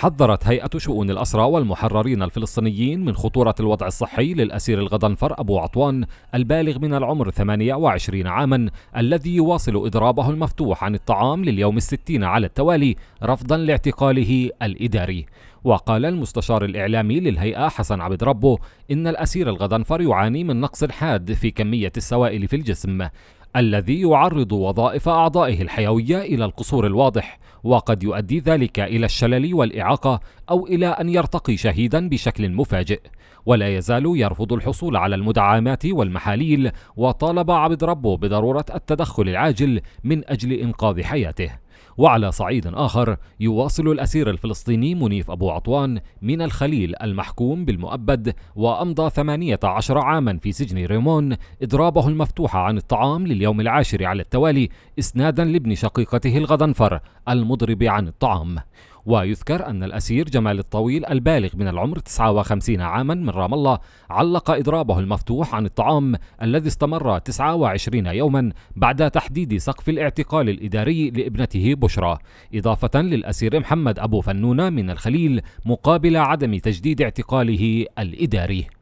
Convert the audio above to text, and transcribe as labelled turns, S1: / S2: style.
S1: حذرت هيئة شؤون الأسرى والمحررين الفلسطينيين من خطورة الوضع الصحي للأسير الغضنفر أبو عطوان البالغ من العمر 28 عاما الذي يواصل إضرابه المفتوح عن الطعام لليوم الستين على التوالي رفضا لاعتقاله الإداري وقال المستشار الإعلامي للهيئة حسن عبد ربه إن الأسير الغضنفر يعاني من نقص حاد في كمية السوائل في الجسم الذي يعرض وظائف أعضائه الحيوية إلى القصور الواضح وقد يؤدي ذلك إلى الشلل والإعاقة أو إلى أن يرتقي شهيدا بشكل مفاجئ ولا يزال يرفض الحصول على المدعمات والمحاليل وطالب عبد ربه بضرورة التدخل العاجل من أجل إنقاذ حياته وعلى صعيد آخر يواصل الأسير الفلسطيني منيف أبو عطوان من الخليل المحكوم بالمؤبد وأمضى 18 عاما في سجن ريمون إضرابه المفتوح عن الطعام لليوم العاشر على التوالي إسنادا لابن شقيقته الغضنفر المضرب عن الطعام ويذكر أن الأسير جمال الطويل البالغ من العمر 59 عاما من رام الله علق إضرابه المفتوح عن الطعام الذي استمر 29 يوما بعد تحديد سقف الاعتقال الإداري لابنته بشرى إضافة للأسير محمد أبو فنونة من الخليل مقابل عدم تجديد اعتقاله الإداري